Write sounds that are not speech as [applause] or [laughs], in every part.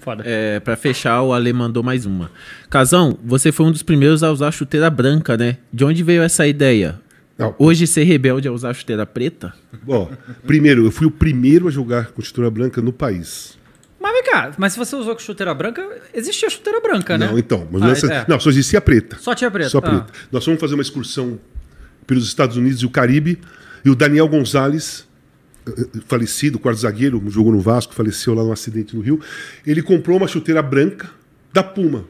Foda. É, pra fechar, o Ale mandou mais uma. Casão, você foi um dos primeiros a usar chuteira branca, né? De onde veio essa ideia? Não. Hoje ser rebelde é usar chuteira preta? Bom, primeiro, eu fui o primeiro a jogar com chuteira branca no país. Mas vem cá, mas se você usou com chuteira branca, existia chuteira branca, né? Não, então. Mas ah, nessa, é. Não, só existia preta. Só tinha preta. Só ah. preta. Nós fomos fazer uma excursão pelos Estados Unidos e o Caribe, e o Daniel Gonzalez falecido, quarto zagueiro, jogou no Vasco, faleceu lá num acidente no Rio. Ele comprou uma chuteira branca da Puma.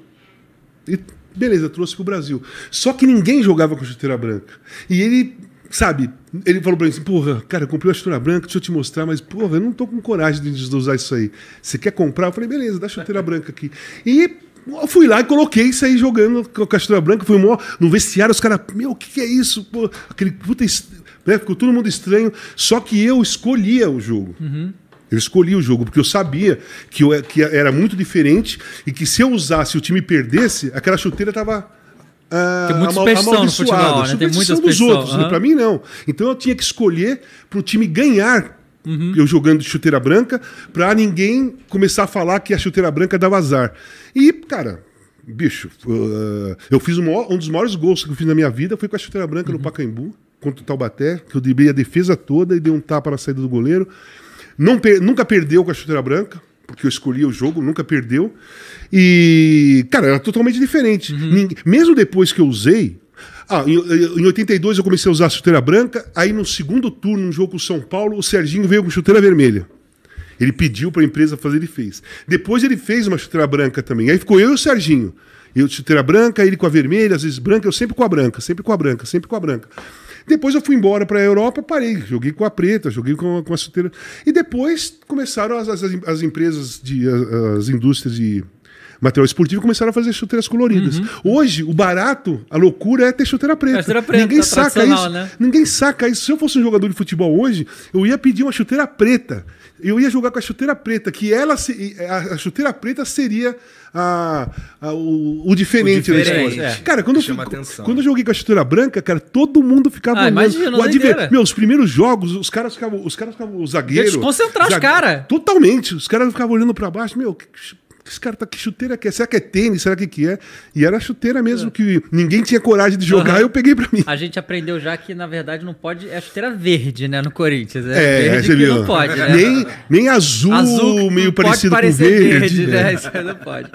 E beleza, trouxe pro Brasil. Só que ninguém jogava com chuteira branca. E ele, sabe, ele falou pra mim assim: porra, cara, eu comprei uma chuteira branca, deixa eu te mostrar, mas porra, eu não tô com coragem de usar isso aí. Você quer comprar? Eu falei: beleza, dá a chuteira branca aqui. E eu fui lá e coloquei isso aí jogando com a castanha Branca. Fui mó, no vestiário, os caras, meu, o que, que, é isso? Pô, aquele puta. Né? Ficou todo mundo estranho. Só que eu escolhia o jogo. Uhum. Eu escolhi o jogo, porque eu sabia que, eu, é, que era muito diferente e que se eu usasse e o time perdesse, aquela chuteira tava. Ah, tem muita muito no futebol, né? Tem muita dos outros, uhum. né? para mim não. Então eu tinha que escolher para o time ganhar Uhum. Eu jogando chuteira branca, pra ninguém começar a falar que a chuteira branca dava azar. E, cara, bicho, uh, eu fiz um, um dos maiores gols que eu fiz na minha vida foi com a chuteira branca uhum. no Pacaembu, contra o Taubaté, que eu driblei a defesa toda e dei um tapa na saída do goleiro. Per nunca perdeu com a chuteira branca, porque eu escolhi o jogo, nunca perdeu. E, cara, era totalmente diferente. Uhum. Mesmo depois que eu usei, ah, em, em 82 eu comecei a usar a chuteira branca, aí no segundo turno, no jogo com o São Paulo, o Serginho veio com chuteira vermelha. Ele pediu para a empresa fazer, ele fez. Depois ele fez uma chuteira branca também. Aí ficou eu e o Serginho. Eu de chuteira branca, ele com a vermelha, às vezes branca, eu sempre com a branca, sempre com a branca, sempre com a branca. Depois eu fui embora para a Europa, parei, joguei com a preta, joguei com a, com a chuteira. E depois começaram as, as, as empresas, de, as, as indústrias de material esportivo, começaram a fazer chuteiras coloridas. Uhum. Hoje, o barato, a loucura é ter chuteira preta. É chuteira preta ninguém tá saca isso. Né? Ninguém saca isso. Se eu fosse um jogador de futebol hoje, eu ia pedir uma chuteira preta. Eu ia jogar com a chuteira preta, que ela se, a, a chuteira preta seria a, a, o, o, diferente, o diferente né? é. Cara, quando eu, quando eu joguei com a chuteira branca, cara, todo mundo ficava ah, imagina, o adver... Meu, os primeiros jogos, os caras ficavam, os caras ficavam, o zagueiro. Desconcentrar zague... os caras. Totalmente. Os caras ficavam olhando para baixo, meu, que esse cara tá que chuteira que é? Será que é tênis? Será que que é? E era chuteira mesmo que ninguém tinha coragem de jogar, uhum. eu peguei para mim. A gente aprendeu já que na verdade não pode é chuteira verde, né, no Corinthians, é, é verde não pode, né? Nem nem azul, azul meio parecido com verde, verde né? né? [laughs] Isso não pode.